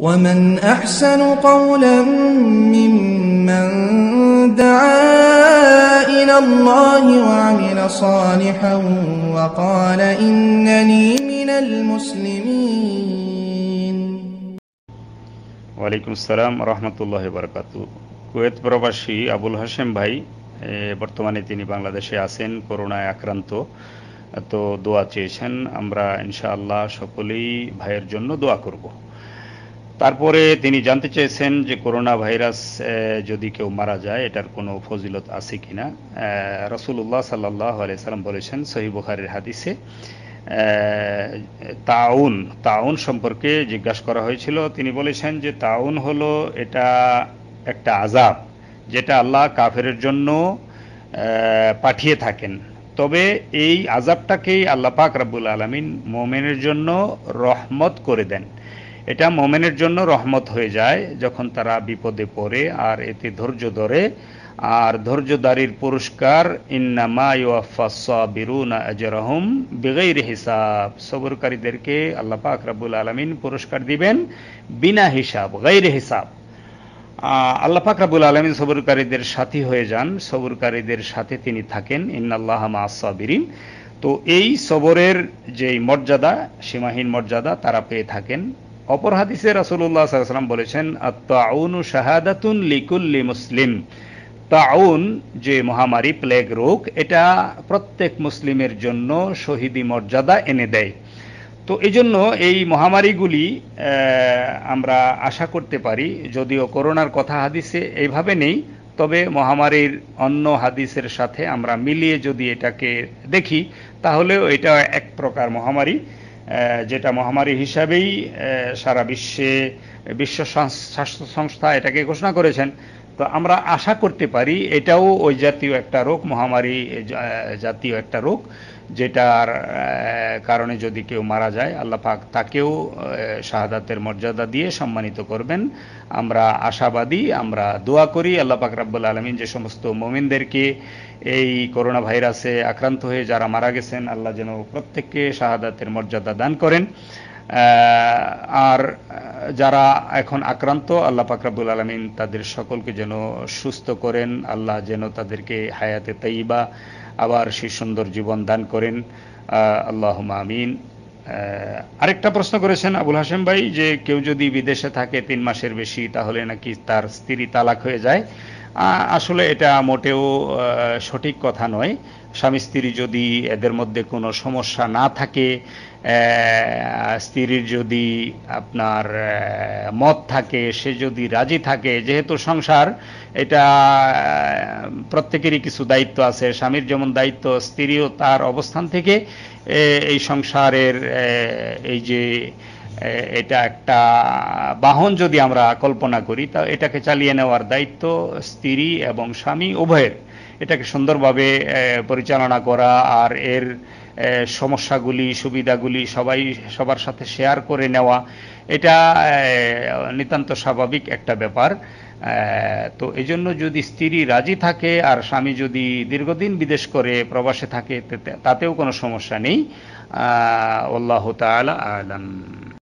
ومن أحسن قولا ممن دعا إلى الله وعمل صالحا وقال إنني من المسلمين ওয়ালাইকুম আসসালাম রহমতুল্লাহ বরকাত কুয়েত প্রবাসী আবুল হাসেম ভাই বর্তমানে তিনি বাংলাদেশে আছেন করোনায় আক্রান্ত তো দোয়া চেয়েছেন আমরা ইনশাআল্লাহ সকলেই ভাইয়ের জন্য দোয়া করব তারপরে তিনি জানতে চেয়েছেন যে করোনা ভাইরাস যদি কেউ মারা যায় এটার কোনো ফজিলত আছে কি না রসুল্লাহ সাল্লাহ আলাইসাল্লাম বলেছেন সহি বুখারের হাদিসে তাউন তাউন সম্পর্কে জিজ্ঞাসা করা হয়েছিল তিনি বলেছেন যে তাউন হলো এটা একটা আজাব যেটা আল্লাহ কাফেরের জন্য পাঠিয়ে থাকেন তবে এই আজাবটাকেই আল্লাহ পাক রাবুল আলমিন মোমেনের জন্য রহমত করে দেন এটা মোমেনের জন্য রহমত হয়ে যায় যখন তারা বিপদে পড়ে আর এতে ধৈর্য ধরে আর ধৈর্যদারির পুরস্কার ইন্নামা বেগৈর হিসাব সবরকারীদেরকে আল্লাহ পাক রাবুল আলমিন পুরস্কার দিবেন বিনা হিসাব গৈর হিসাব আল্লাহ পাক রাবুল আলমিন সবরকারীদের সাথী হয়ে যান সবরকারীদের সাথে তিনি থাকেন ইন্নাল্লাহ মাসাবিরিন তো এই সবরের যেই মর্যাদা সীমাহীন মর্যাদা তারা পেয়ে থাকেন অপর হাদিসে রাসুল্লাহ সাল্লাম বলেছেন তাউন শাহাদাতুন লিকুল্লি মুসলিম তাউন যে মহামারী প্লেগ রোগ এটা প্রত্যেক মুসলিমের জন্য শহীদি মর্যাদা এনে দেয় তো এই জন্য এই মহামারীগুলি আমরা আশা করতে পারি যদিও করোনার কথা হাদিসে এইভাবে নেই তবে মহামারীর অন্য হাদিসের সাথে আমরা মিলিয়ে যদি এটাকে দেখি তাহলেও এটা এক প্রকার মহামারী যেটা মহামারী হিসাবেই সারা বিশ্বে বিশ্ব স্বাস্থ্য সংস্থা এটাকে ঘোষণা করেছেন তো আমরা আশা করতে পারি এটাও ওই জাতীয় একটা রোগ মহামারী জাতীয় একটা রোগ যেটার কারণে যদি কেউ মারা যায় আল্লাহ পাক তাকেও শাহাদাতের মর্যাদা দিয়ে সম্মানিত করবেন আমরা আশাবাদী আমরা দোয়া করি আল্লাহ পাক রাব্বুল আলমিন যে সমস্ত মোমিনদেরকে এই করোনা ভাইরাসে আক্রান্ত হয়ে যারা মারা গেছেন আল্লাহ যেন প্রত্যেককে শাহাদাতের মর্যাদা দান করেন আর যারা এখন আক্রান্ত আল্লাহ পাকরাবুল আলমিন তাদের সকলকে যেন সুস্থ করেন আল্লাহ যেন তাদেরকে হায়াতে তাইবা আবার সেই সুন্দর জীবন দান করেন আল্লাহ আমিন আরেকটা প্রশ্ন করেছেন আবুল হাসেম ভাই যে কেউ যদি বিদেশে থাকে তিন মাসের বেশি তাহলে নাকি তার স্ত্রী তালাক হয়ে যায় আসলে এটা মোটেও সঠিক কথা নয় স্বামী স্ত্রী যদি এদের মধ্যে কোনো সমস্যা না থাকে স্ত্রীর যদি আপনার মত থাকে সে যদি রাজি থাকে যেহেতু সংসার এটা প্রত্যেকেরই কিছু দায়িত্ব আছে স্বামীর যেমন দায়িত্ব স্ত্রীও তার অবস্থান থেকে এই সংসারের এই যে এটা একটা বাহন যদি আমরা কল্পনা করি তা এটাকে চালিয়ে নেওয়ার দায়িত্ব স্ত্রী এবং স্বামী উভয়ের এটাকে সুন্দরভাবে পরিচালনা করা আর এর সমস্যাগুলি সুবিধাগুলি সবাই সবার সাথে শেয়ার করে নেওয়া এটা নিতান্ত স্বাভাবিক একটা ব্যাপার তো এজন্য যদি স্ত্রী রাজি থাকে আর স্বামী যদি দীর্ঘদিন বিদেশ করে প্রবাসে থাকে তাতেও কোনো সমস্যা নেই আল্লাহ তালা আলম